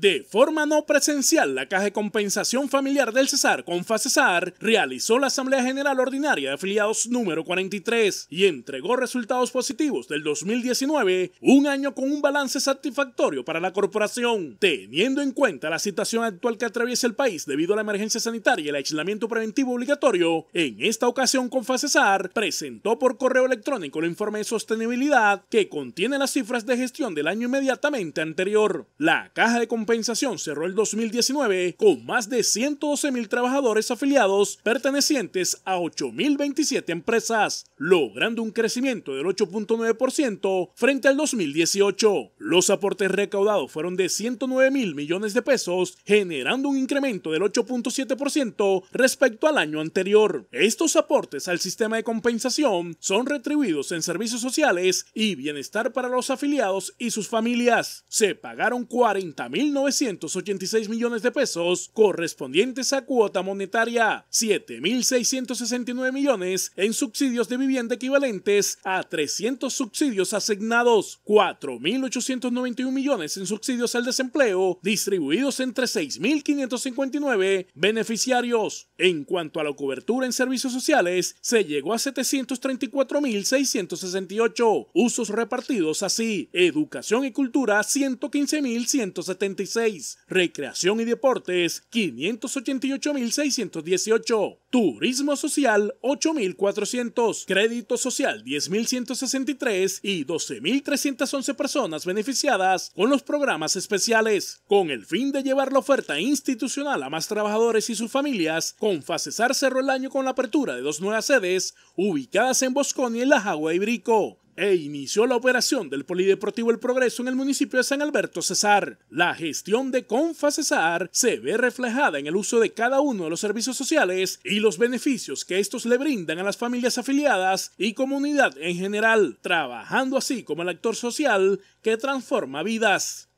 De forma no presencial, la Caja de Compensación Familiar del Cesar, Confacesar, realizó la Asamblea General Ordinaria de Afiliados número 43 y entregó resultados positivos del 2019, un año con un balance satisfactorio para la corporación. Teniendo en cuenta la situación actual que atraviesa el país debido a la emergencia sanitaria y el aislamiento preventivo obligatorio, en esta ocasión Confacesar presentó por correo electrónico el informe de sostenibilidad que contiene las cifras de gestión del año inmediatamente anterior. La Caja de Compensación compensación cerró el 2019 con más de 112 mil trabajadores afiliados pertenecientes a 8.027 empresas, logrando un crecimiento del 8.9% frente al 2018. Los aportes recaudados fueron de 109 mil millones de pesos, generando un incremento del 8.7% respecto al año anterior. Estos aportes al sistema de compensación son retribuidos en servicios sociales y bienestar para los afiliados y sus familias. Se pagaron 40 mil 986 millones de pesos correspondientes a cuota monetaria, 7.669 millones en subsidios de vivienda equivalentes a 300 subsidios asignados, 4.891 millones en subsidios al desempleo distribuidos entre 6.559 beneficiarios. En cuanto a la cobertura en servicios sociales, se llegó a 734.668. Usos repartidos así, educación y cultura 115.175 Recreación y Deportes, 588.618. Turismo Social, 8.400. Crédito Social, 10.163. Y 12.311 personas beneficiadas con los programas especiales. Con el fin de llevar la oferta institucional a más trabajadores y sus familias, Confacesar cerró el año con la apertura de dos nuevas sedes ubicadas en Bosconi, en La Jagua y Brico e inició la operación del Polideportivo El Progreso en el municipio de San Alberto Cesar. La gestión de Confa Cesar se ve reflejada en el uso de cada uno de los servicios sociales y los beneficios que estos le brindan a las familias afiliadas y comunidad en general, trabajando así como el actor social que transforma vidas.